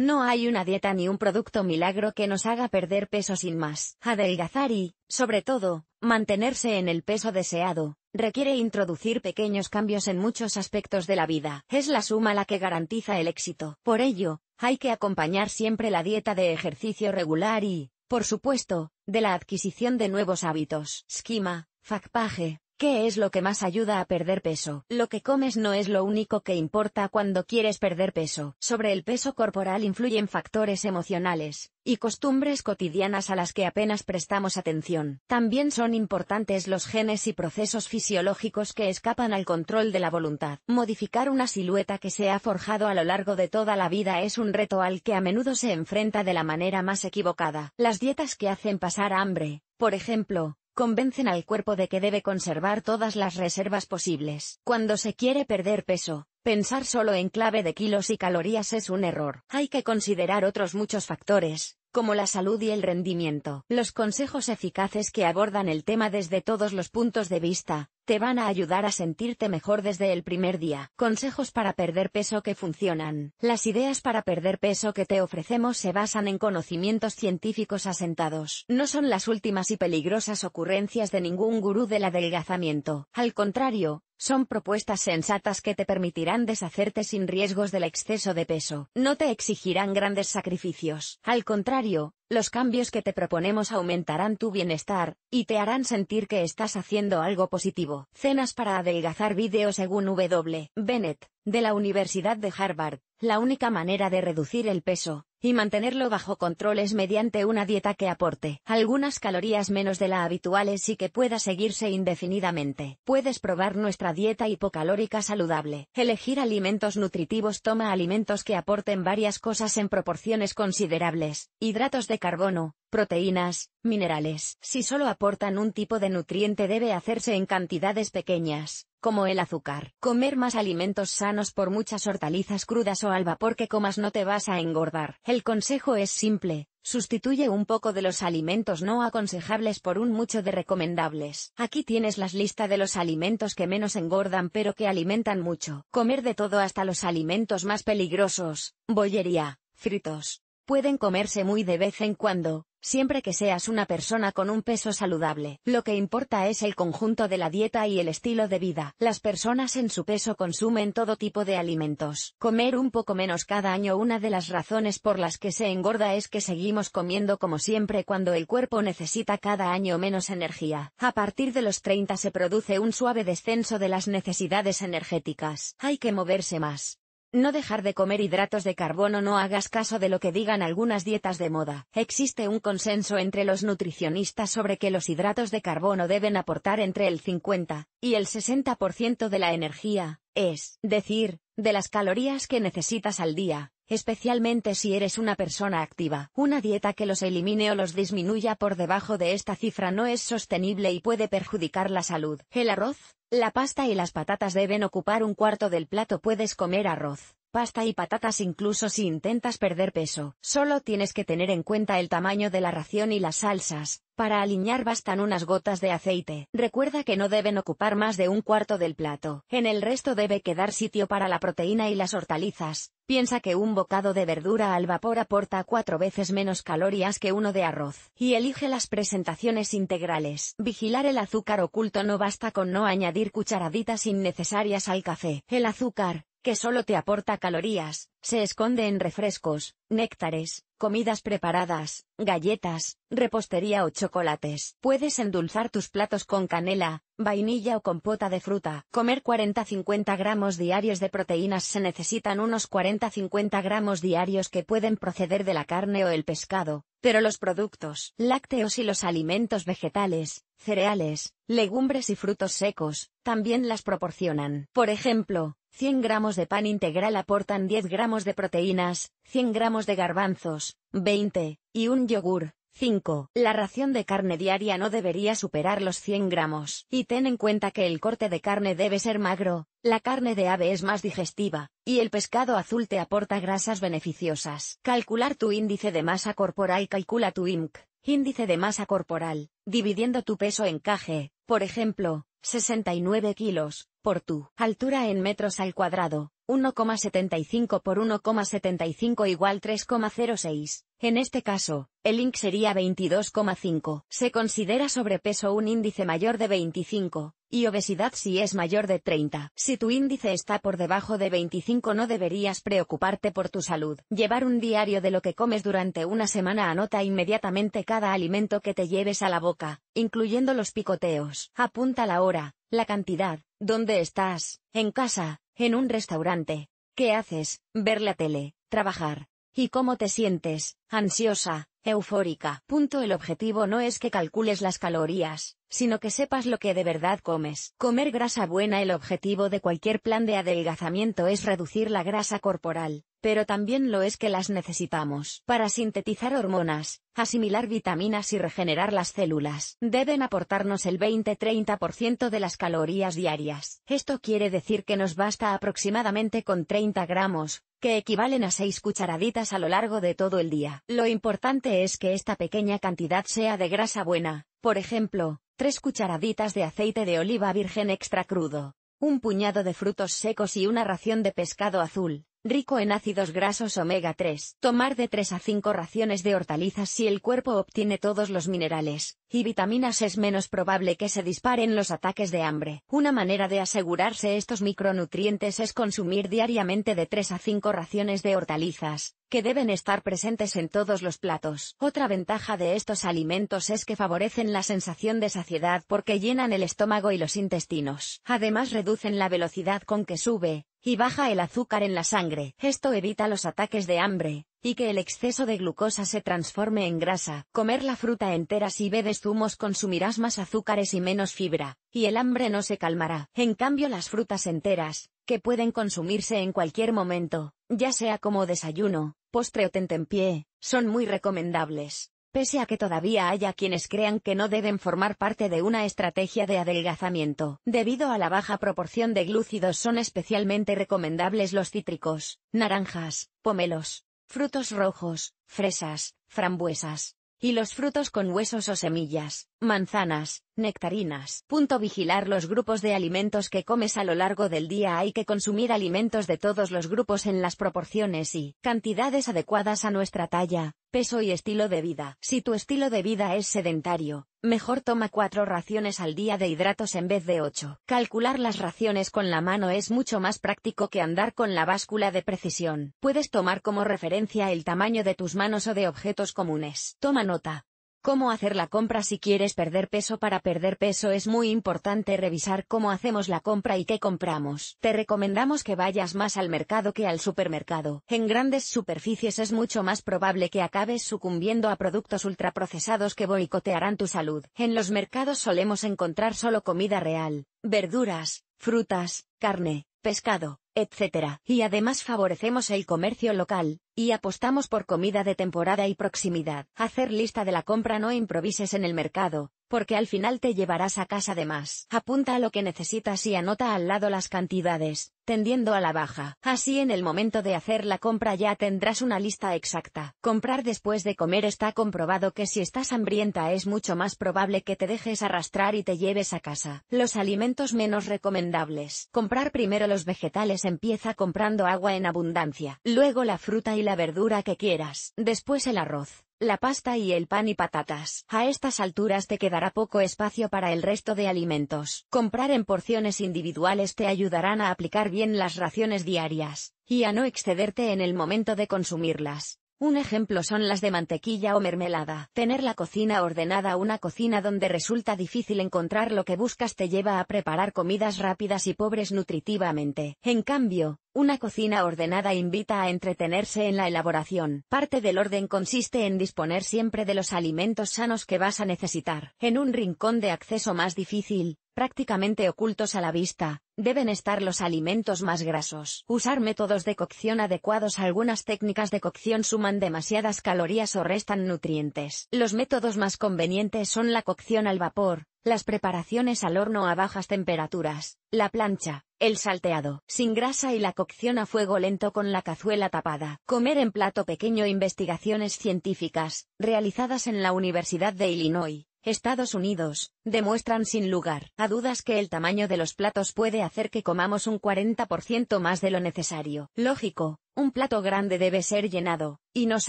No hay una dieta ni un producto milagro que nos haga perder peso sin más. Adelgazar y, sobre todo, mantenerse en el peso deseado, requiere introducir pequeños cambios en muchos aspectos de la vida. Es la suma la que garantiza el éxito. Por ello, hay que acompañar siempre la dieta de ejercicio regular y, por supuesto, de la adquisición de nuevos hábitos. Schema, facpaje, ¿Qué es lo que más ayuda a perder peso? Lo que comes no es lo único que importa cuando quieres perder peso. Sobre el peso corporal influyen factores emocionales y costumbres cotidianas a las que apenas prestamos atención. También son importantes los genes y procesos fisiológicos que escapan al control de la voluntad. Modificar una silueta que se ha forjado a lo largo de toda la vida es un reto al que a menudo se enfrenta de la manera más equivocada. Las dietas que hacen pasar hambre, por ejemplo, convencen al cuerpo de que debe conservar todas las reservas posibles. Cuando se quiere perder peso, pensar solo en clave de kilos y calorías es un error. Hay que considerar otros muchos factores, como la salud y el rendimiento. Los consejos eficaces que abordan el tema desde todos los puntos de vista, te van a ayudar a sentirte mejor desde el primer día. Consejos para perder peso que funcionan. Las ideas para perder peso que te ofrecemos se basan en conocimientos científicos asentados. No son las últimas y peligrosas ocurrencias de ningún gurú del adelgazamiento. Al contrario, son propuestas sensatas que te permitirán deshacerte sin riesgos del exceso de peso. No te exigirán grandes sacrificios. Al contrario, los cambios que te proponemos aumentarán tu bienestar, y te harán sentir que estás haciendo algo positivo. Cenas para adelgazar video según W. Bennett, de la Universidad de Harvard. La única manera de reducir el peso y mantenerlo bajo control es mediante una dieta que aporte algunas calorías menos de la habituales y que pueda seguirse indefinidamente. Puedes probar nuestra dieta hipocalórica saludable. Elegir alimentos nutritivos toma alimentos que aporten varias cosas en proporciones considerables. Hidratos de carbono, proteínas, minerales. Si solo aportan un tipo de nutriente debe hacerse en cantidades pequeñas como el azúcar. Comer más alimentos sanos por muchas hortalizas crudas o al vapor que comas no te vas a engordar. El consejo es simple, sustituye un poco de los alimentos no aconsejables por un mucho de recomendables. Aquí tienes la lista de los alimentos que menos engordan pero que alimentan mucho. Comer de todo hasta los alimentos más peligrosos, bollería, fritos. Pueden comerse muy de vez en cuando, siempre que seas una persona con un peso saludable. Lo que importa es el conjunto de la dieta y el estilo de vida. Las personas en su peso consumen todo tipo de alimentos. Comer un poco menos cada año una de las razones por las que se engorda es que seguimos comiendo como siempre cuando el cuerpo necesita cada año menos energía. A partir de los 30 se produce un suave descenso de las necesidades energéticas. Hay que moverse más, no dejar de comer hidratos de carbono No hagas caso de lo que digan algunas dietas de moda. Existe un consenso entre los nutricionistas sobre que los hidratos de carbono deben aportar entre el 50 y el 60% de la energía, es decir, de las calorías que necesitas al día especialmente si eres una persona activa. Una dieta que los elimine o los disminuya por debajo de esta cifra no es sostenible y puede perjudicar la salud. El arroz, la pasta y las patatas deben ocupar un cuarto del plato. Puedes comer arroz, pasta y patatas incluso si intentas perder peso. Solo tienes que tener en cuenta el tamaño de la ración y las salsas. Para aliñar bastan unas gotas de aceite. Recuerda que no deben ocupar más de un cuarto del plato. En el resto debe quedar sitio para la proteína y las hortalizas. Piensa que un bocado de verdura al vapor aporta cuatro veces menos calorías que uno de arroz. Y elige las presentaciones integrales. Vigilar el azúcar oculto no basta con no añadir cucharaditas innecesarias al café. El azúcar, que solo te aporta calorías, se esconde en refrescos, néctares, comidas preparadas, galletas, repostería o chocolates. Puedes endulzar tus platos con canela, vainilla o compota de fruta. Comer 40-50 gramos diarios de proteínas se necesitan unos 40-50 gramos diarios que pueden proceder de la carne o el pescado, pero los productos lácteos y los alimentos vegetales, cereales, legumbres y frutos secos, también las proporcionan. Por ejemplo, 100 gramos de pan integral aportan 10 gramos de proteínas, 100 gramos de garbanzos, 20, y un yogur. 5. La ración de carne diaria no debería superar los 100 gramos. Y ten en cuenta que el corte de carne debe ser magro, la carne de ave es más digestiva, y el pescado azul te aporta grasas beneficiosas. Calcular tu índice de masa corporal calcula tu IMC, índice de masa corporal, dividiendo tu peso en caje, por ejemplo, 69 kilos, por tu altura en metros al cuadrado, 1,75 por 1,75 igual 3,06. En este caso, el INC sería 22,5. Se considera sobrepeso un índice mayor de 25, y obesidad si es mayor de 30. Si tu índice está por debajo de 25 no deberías preocuparte por tu salud. Llevar un diario de lo que comes durante una semana anota inmediatamente cada alimento que te lleves a la boca, incluyendo los picoteos. Apunta la hora, la cantidad, dónde estás, en casa, en un restaurante. ¿Qué haces? Ver la tele, trabajar. ¿Y cómo te sientes? Ansiosa, eufórica. Punto el objetivo no es que calcules las calorías, sino que sepas lo que de verdad comes. Comer grasa buena El objetivo de cualquier plan de adelgazamiento es reducir la grasa corporal, pero también lo es que las necesitamos. Para sintetizar hormonas, asimilar vitaminas y regenerar las células, deben aportarnos el 20-30% de las calorías diarias. Esto quiere decir que nos basta aproximadamente con 30 gramos, que equivalen a 6 cucharaditas a lo largo de todo el día. Lo importante es que esta pequeña cantidad sea de grasa buena, por ejemplo, 3 cucharaditas de aceite de oliva virgen extra crudo, un puñado de frutos secos y una ración de pescado azul rico en ácidos grasos omega 3. Tomar de 3 a 5 raciones de hortalizas si el cuerpo obtiene todos los minerales y vitaminas es menos probable que se disparen los ataques de hambre. Una manera de asegurarse estos micronutrientes es consumir diariamente de 3 a 5 raciones de hortalizas, que deben estar presentes en todos los platos. Otra ventaja de estos alimentos es que favorecen la sensación de saciedad porque llenan el estómago y los intestinos. Además reducen la velocidad con que sube, y baja el azúcar en la sangre. Esto evita los ataques de hambre, y que el exceso de glucosa se transforme en grasa. Comer la fruta entera si bebes zumos consumirás más azúcares y menos fibra, y el hambre no se calmará. En cambio las frutas enteras, que pueden consumirse en cualquier momento, ya sea como desayuno, postre o tentempié, son muy recomendables pese a que todavía haya quienes crean que no deben formar parte de una estrategia de adelgazamiento. Debido a la baja proporción de glúcidos son especialmente recomendables los cítricos, naranjas, pomelos, frutos rojos, fresas, frambuesas, y los frutos con huesos o semillas, manzanas, nectarinas. Punto vigilar los grupos de alimentos que comes a lo largo del día hay que consumir alimentos de todos los grupos en las proporciones y cantidades adecuadas a nuestra talla, peso y estilo de vida. Si tu estilo de vida es sedentario, Mejor toma cuatro raciones al día de hidratos en vez de ocho. Calcular las raciones con la mano es mucho más práctico que andar con la báscula de precisión. Puedes tomar como referencia el tamaño de tus manos o de objetos comunes. Toma nota. Cómo hacer la compra si quieres perder peso Para perder peso es muy importante revisar cómo hacemos la compra y qué compramos. Te recomendamos que vayas más al mercado que al supermercado. En grandes superficies es mucho más probable que acabes sucumbiendo a productos ultraprocesados que boicotearán tu salud. En los mercados solemos encontrar solo comida real, verduras, frutas, carne, pescado, Etcétera. Y además favorecemos el comercio local, y apostamos por comida de temporada y proximidad. Hacer lista de la compra no improvises en el mercado, porque al final te llevarás a casa de más. Apunta a lo que necesitas y anota al lado las cantidades, tendiendo a la baja. Así en el momento de hacer la compra ya tendrás una lista exacta. Comprar después de comer está comprobado que si estás hambrienta es mucho más probable que te dejes arrastrar y te lleves a casa. Los alimentos menos recomendables. Comprar primero los vegetales empieza comprando agua en abundancia, luego la fruta y la verdura que quieras, después el arroz, la pasta y el pan y patatas. A estas alturas te quedará poco espacio para el resto de alimentos. Comprar en porciones individuales te ayudarán a aplicar bien las raciones diarias, y a no excederte en el momento de consumirlas. Un ejemplo son las de mantequilla o mermelada. Tener la cocina ordenada Una cocina donde resulta difícil encontrar lo que buscas te lleva a preparar comidas rápidas y pobres nutritivamente. En cambio, una cocina ordenada invita a entretenerse en la elaboración. Parte del orden consiste en disponer siempre de los alimentos sanos que vas a necesitar. En un rincón de acceso más difícil, prácticamente ocultos a la vista, deben estar los alimentos más grasos. Usar métodos de cocción adecuados Algunas técnicas de cocción suman demasiadas calorías o restan nutrientes. Los métodos más convenientes son la cocción al vapor, las preparaciones al horno a bajas temperaturas, la plancha, el salteado, sin grasa y la cocción a fuego lento con la cazuela tapada. Comer en plato pequeño Investigaciones científicas, realizadas en la Universidad de Illinois, Estados Unidos, demuestran sin lugar a dudas que el tamaño de los platos puede hacer que comamos un 40% más de lo necesario. Lógico, un plato grande debe ser llenado, y nos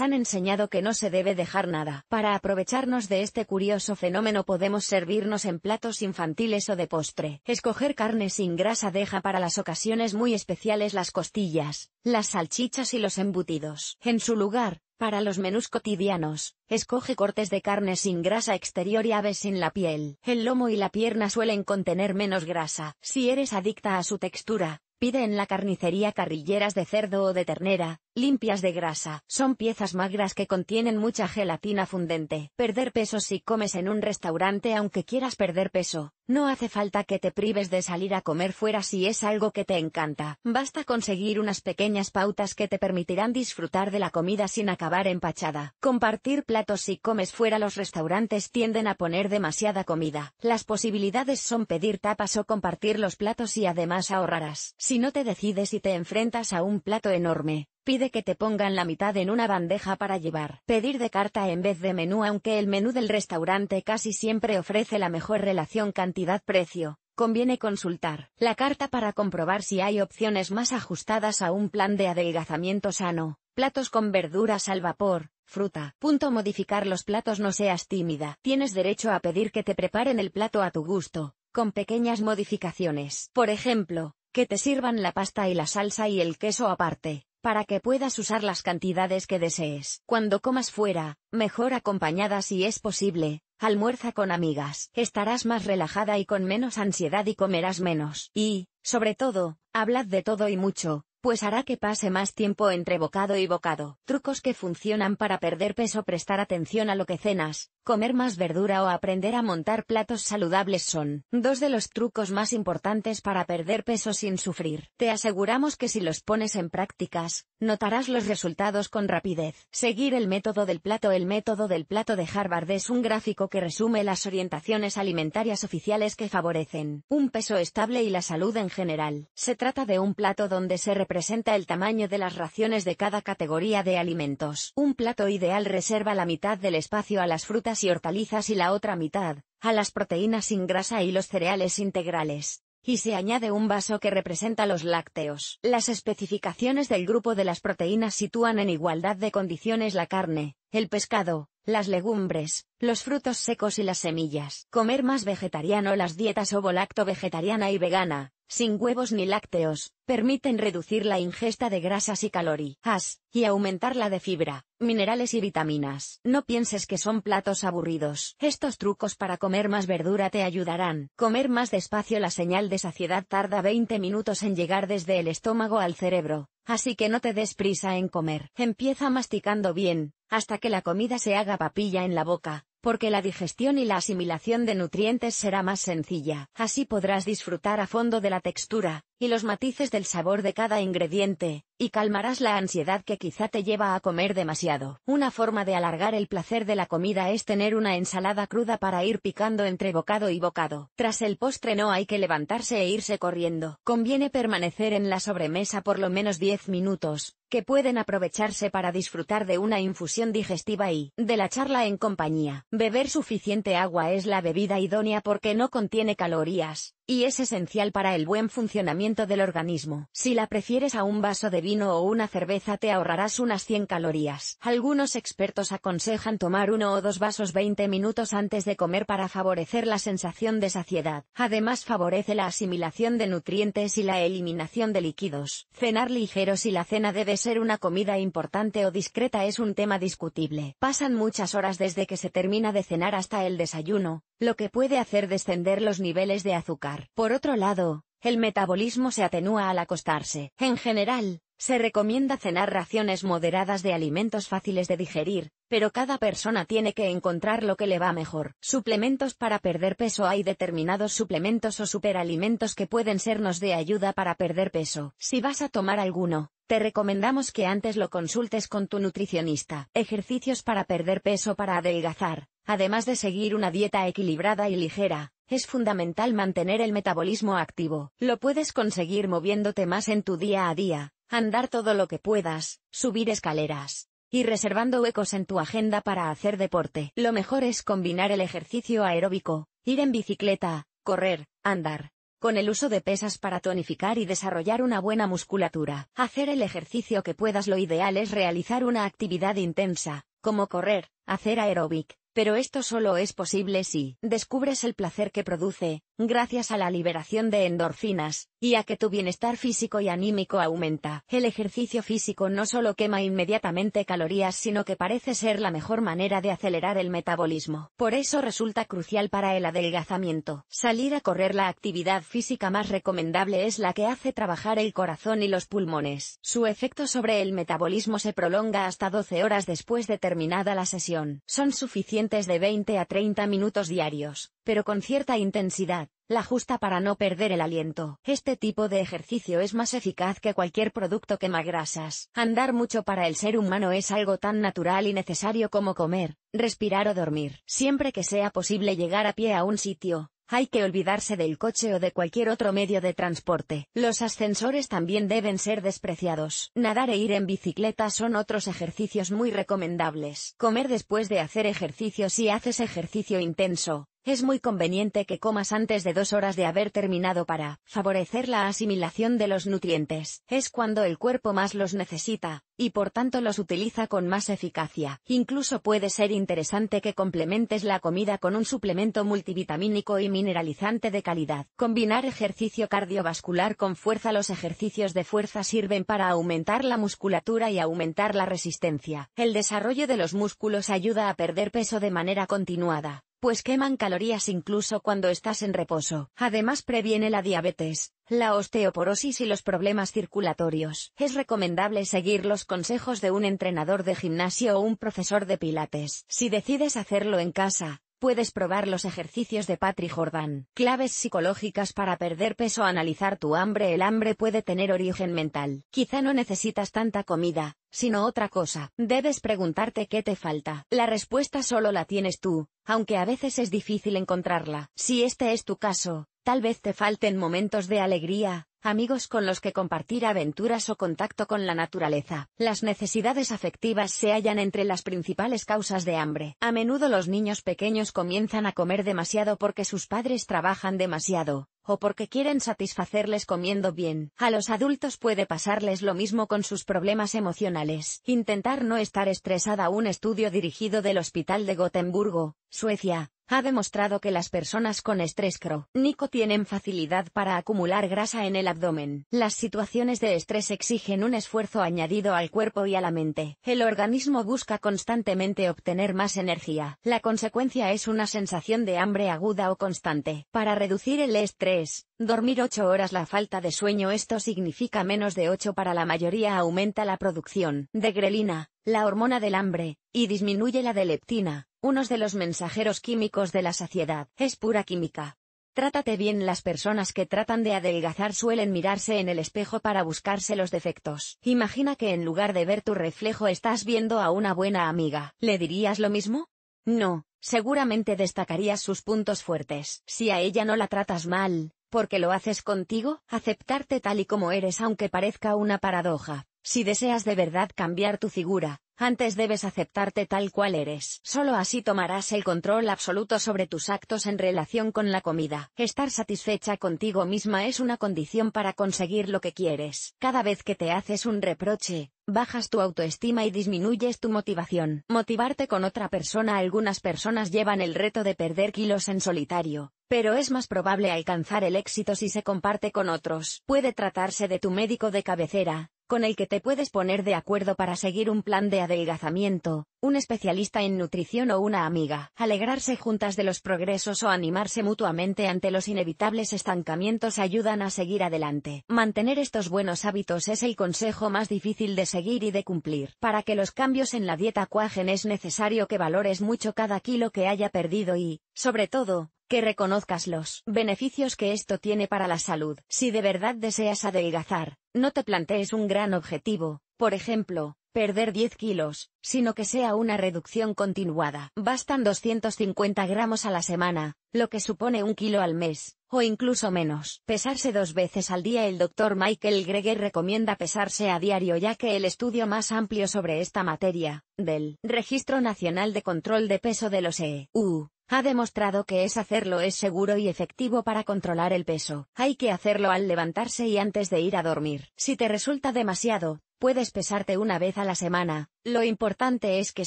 han enseñado que no se debe dejar nada. Para aprovecharnos de este curioso fenómeno podemos servirnos en platos infantiles o de postre. Escoger carne sin grasa deja para las ocasiones muy especiales las costillas, las salchichas y los embutidos. En su lugar, para los menús cotidianos, escoge cortes de carne sin grasa exterior y aves sin la piel. El lomo y la pierna suelen contener menos grasa. Si eres adicta a su textura, pide en la carnicería carrilleras de cerdo o de ternera, Limpias de grasa, son piezas magras que contienen mucha gelatina fundente. Perder peso si comes en un restaurante aunque quieras perder peso, no hace falta que te prives de salir a comer fuera si es algo que te encanta. Basta conseguir unas pequeñas pautas que te permitirán disfrutar de la comida sin acabar empachada. Compartir platos si comes fuera los restaurantes tienden a poner demasiada comida. Las posibilidades son pedir tapas o compartir los platos y además ahorrarás. Si no te decides y te enfrentas a un plato enorme, Pide que te pongan la mitad en una bandeja para llevar. Pedir de carta en vez de menú aunque el menú del restaurante casi siempre ofrece la mejor relación cantidad-precio. Conviene consultar la carta para comprobar si hay opciones más ajustadas a un plan de adelgazamiento sano, platos con verduras al vapor, fruta. Punto modificar los platos no seas tímida. Tienes derecho a pedir que te preparen el plato a tu gusto, con pequeñas modificaciones. Por ejemplo, que te sirvan la pasta y la salsa y el queso aparte, para que puedas usar las cantidades que desees. Cuando comas fuera, mejor acompañada si es posible, almuerza con amigas. Estarás más relajada y con menos ansiedad y comerás menos. Y, sobre todo, hablad de todo y mucho, pues hará que pase más tiempo entre bocado y bocado. Trucos que funcionan para perder peso prestar atención a lo que cenas, Comer más verdura o aprender a montar platos saludables son dos de los trucos más importantes para perder peso sin sufrir. Te aseguramos que si los pones en prácticas, notarás los resultados con rapidez. Seguir el método del plato El método del plato de Harvard es un gráfico que resume las orientaciones alimentarias oficiales que favorecen un peso estable y la salud en general. Se trata de un plato donde se representa el tamaño de las raciones de cada categoría de alimentos. Un plato ideal reserva la mitad del espacio a las frutas y hortalizas y la otra mitad, a las proteínas sin grasa y los cereales integrales. Y se añade un vaso que representa los lácteos. Las especificaciones del grupo de las proteínas sitúan en igualdad de condiciones la carne, el pescado, las legumbres, los frutos secos y las semillas. Comer más vegetariano Las dietas ovo-lacto vegetariana y vegana, sin huevos ni lácteos, permiten reducir la ingesta de grasas y calorías, y aumentar la de fibra, minerales y vitaminas. No pienses que son platos aburridos. Estos trucos para comer más verdura te ayudarán. Comer más despacio la señal de saciedad tarda 20 minutos en llegar desde el estómago al cerebro, así que no te des prisa en comer. Empieza masticando bien, hasta que la comida se haga papilla en la boca, porque la digestión y la asimilación de nutrientes será más sencilla. Así podrás disfrutar a fondo de la textura, y los matices del sabor de cada ingrediente, y calmarás la ansiedad que quizá te lleva a comer demasiado. Una forma de alargar el placer de la comida es tener una ensalada cruda para ir picando entre bocado y bocado. Tras el postre no hay que levantarse e irse corriendo. Conviene permanecer en la sobremesa por lo menos 10 minutos, que pueden aprovecharse para disfrutar de una infusión digestiva y de la charla en compañía. Beber suficiente agua es la bebida idónea porque no contiene calorías, y es esencial para el buen funcionamiento del organismo. Si la prefieres a un vaso de vino o una cerveza te ahorrarás unas 100 calorías. Algunos expertos aconsejan tomar uno o dos vasos 20 minutos antes de comer para favorecer la sensación de saciedad. Además favorece la asimilación de nutrientes y la eliminación de líquidos. Cenar ligero si la cena debe ser una comida importante o discreta es un tema discutible. Pasan muchas horas desde que se termina de cenar hasta el desayuno, lo que puede hacer descender los niveles de azúcar. Por otro lado, el metabolismo se atenúa al acostarse. En general, se recomienda cenar raciones moderadas de alimentos fáciles de digerir, pero cada persona tiene que encontrar lo que le va mejor. Suplementos para perder peso Hay determinados suplementos o superalimentos que pueden sernos de ayuda para perder peso. Si vas a tomar alguno, te recomendamos que antes lo consultes con tu nutricionista. Ejercicios para perder peso para adelgazar. Además de seguir una dieta equilibrada y ligera, es fundamental mantener el metabolismo activo. Lo puedes conseguir moviéndote más en tu día a día, andar todo lo que puedas, subir escaleras y reservando huecos en tu agenda para hacer deporte. Lo mejor es combinar el ejercicio aeróbico, ir en bicicleta, correr, andar, con el uso de pesas para tonificar y desarrollar una buena musculatura. Hacer el ejercicio que puedas lo ideal es realizar una actividad intensa, como correr, hacer aeróbic, pero esto solo es posible si descubres el placer que produce, gracias a la liberación de endorfinas, y a que tu bienestar físico y anímico aumenta. El ejercicio físico no solo quema inmediatamente calorías, sino que parece ser la mejor manera de acelerar el metabolismo. Por eso resulta crucial para el adelgazamiento. Salir a correr la actividad física más recomendable es la que hace trabajar el corazón y los pulmones. Su efecto sobre el metabolismo se prolonga hasta 12 horas después de terminada la sesión. Son suficientes de 20 a 30 minutos diarios, pero con cierta intensidad, la justa para no perder el aliento. Este tipo de ejercicio es más eficaz que cualquier producto grasas. Andar mucho para el ser humano es algo tan natural y necesario como comer, respirar o dormir. Siempre que sea posible llegar a pie a un sitio, hay que olvidarse del coche o de cualquier otro medio de transporte. Los ascensores también deben ser despreciados. Nadar e ir en bicicleta son otros ejercicios muy recomendables. Comer después de hacer ejercicio si haces ejercicio intenso, es muy conveniente que comas antes de dos horas de haber terminado para favorecer la asimilación de los nutrientes. Es cuando el cuerpo más los necesita, y por tanto los utiliza con más eficacia. Incluso puede ser interesante que complementes la comida con un suplemento multivitamínico y mineralizante de calidad. Combinar ejercicio cardiovascular con fuerza. Los ejercicios de fuerza sirven para aumentar la musculatura y aumentar la resistencia. El desarrollo de los músculos ayuda a perder peso de manera continuada pues queman calorías incluso cuando estás en reposo. Además previene la diabetes, la osteoporosis y los problemas circulatorios. Es recomendable seguir los consejos de un entrenador de gimnasio o un profesor de pilates. Si decides hacerlo en casa, puedes probar los ejercicios de Patrick Jordan. Claves psicológicas para perder peso Analizar tu hambre El hambre puede tener origen mental. Quizá no necesitas tanta comida, sino otra cosa. Debes preguntarte qué te falta. La respuesta solo la tienes tú, aunque a veces es difícil encontrarla. Si este es tu caso, tal vez te falten momentos de alegría, amigos con los que compartir aventuras o contacto con la naturaleza. Las necesidades afectivas se hallan entre las principales causas de hambre. A menudo los niños pequeños comienzan a comer demasiado porque sus padres trabajan demasiado, o porque quieren satisfacerles comiendo bien. A los adultos puede pasarles lo mismo con sus problemas emocionales. Intentar no estar estresada. Un estudio dirigido del Hospital de Gotemburgo, Suecia, ha demostrado que las personas con estrés crónico tienen facilidad para acumular grasa en el abdomen. Las situaciones de estrés exigen un esfuerzo añadido al cuerpo y a la mente. El organismo busca constantemente obtener más energía. La consecuencia es una sensación de hambre aguda o constante. Para reducir el estrés, 3. Dormir 8 horas La falta de sueño esto significa menos de 8 para la mayoría aumenta la producción de grelina, la hormona del hambre, y disminuye la de leptina, unos de los mensajeros químicos de la saciedad. Es pura química. Trátate bien las personas que tratan de adelgazar suelen mirarse en el espejo para buscarse los defectos. Imagina que en lugar de ver tu reflejo estás viendo a una buena amiga. ¿Le dirías lo mismo? No, seguramente destacarías sus puntos fuertes. Si a ella no la tratas mal, porque lo haces contigo, aceptarte tal y como eres aunque parezca una paradoja. Si deseas de verdad cambiar tu figura, antes debes aceptarte tal cual eres. Solo así tomarás el control absoluto sobre tus actos en relación con la comida. Estar satisfecha contigo misma es una condición para conseguir lo que quieres. Cada vez que te haces un reproche, bajas tu autoestima y disminuyes tu motivación. Motivarte con otra persona Algunas personas llevan el reto de perder kilos en solitario, pero es más probable alcanzar el éxito si se comparte con otros. Puede tratarse de tu médico de cabecera, con el que te puedes poner de acuerdo para seguir un plan de adelgazamiento, un especialista en nutrición o una amiga, alegrarse juntas de los progresos o animarse mutuamente ante los inevitables estancamientos ayudan a seguir adelante. Mantener estos buenos hábitos es el consejo más difícil de seguir y de cumplir. Para que los cambios en la dieta cuajen es necesario que valores mucho cada kilo que haya perdido y, sobre todo, que reconozcas los beneficios que esto tiene para la salud. Si de verdad deseas adelgazar, no te plantees un gran objetivo, por ejemplo, perder 10 kilos, sino que sea una reducción continuada. Bastan 250 gramos a la semana, lo que supone un kilo al mes, o incluso menos. Pesarse dos veces al día El doctor Michael Greger recomienda pesarse a diario ya que el estudio más amplio sobre esta materia, del Registro Nacional de Control de Peso de los EU, ha demostrado que es hacerlo es seguro y efectivo para controlar el peso. Hay que hacerlo al levantarse y antes de ir a dormir. Si te resulta demasiado, puedes pesarte una vez a la semana. Lo importante es que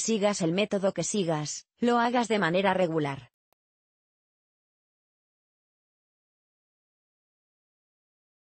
sigas el método que sigas, lo hagas de manera regular.